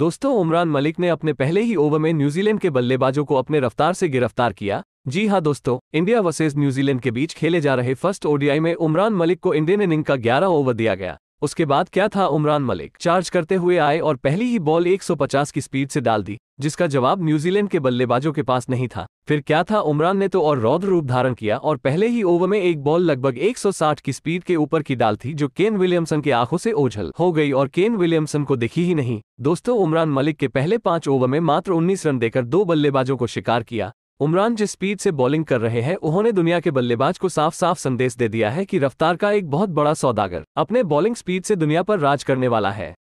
दोस्तों उमरान मलिक ने अपने पहले ही ओवर में न्यूजीलैंड के बल्लेबाजों को अपने रफ्तार से गिरफ्तार किया जी हां दोस्तों इंडिया वर्सेज न्यूजीलैंड के बीच खेले जा रहे फर्स्ट ओडीआई में उमरान मलिक को इंडियन इनिंग का 11 ओवर दिया गया उसके बाद क्या था उमरान मलिक चार्ज करते हुए आए और पहली ही बॉल 150 की स्पीड से डाल दी जिसका जवाब न्यूजीलैंड के बल्लेबाजों के पास नहीं था फिर क्या था उमरान ने तो और रौद्र रूप धारण किया और पहले ही ओवर में एक बॉल लगभग 160 की स्पीड के ऊपर की डाल थी जो केन विलियमसन के आंखों से ओझल हो गई और केन विलियमसन को दिखी ही नहीं दोस्तों उमरान मलिक के पहले पांच ओवर में मात्र उन्नीस रन देकर दो बल्लेबाजों को शिकार किया उमरान जिस स्पीड से बॉलिंग कर रहे हैं उन्होंने दुनिया के बल्लेबाज को साफ साफ संदेश दे दिया है कि रफ्तार का एक बहुत बड़ा सौदागर अपने बॉलिंग स्पीड से दुनिया पर राज करने वाला है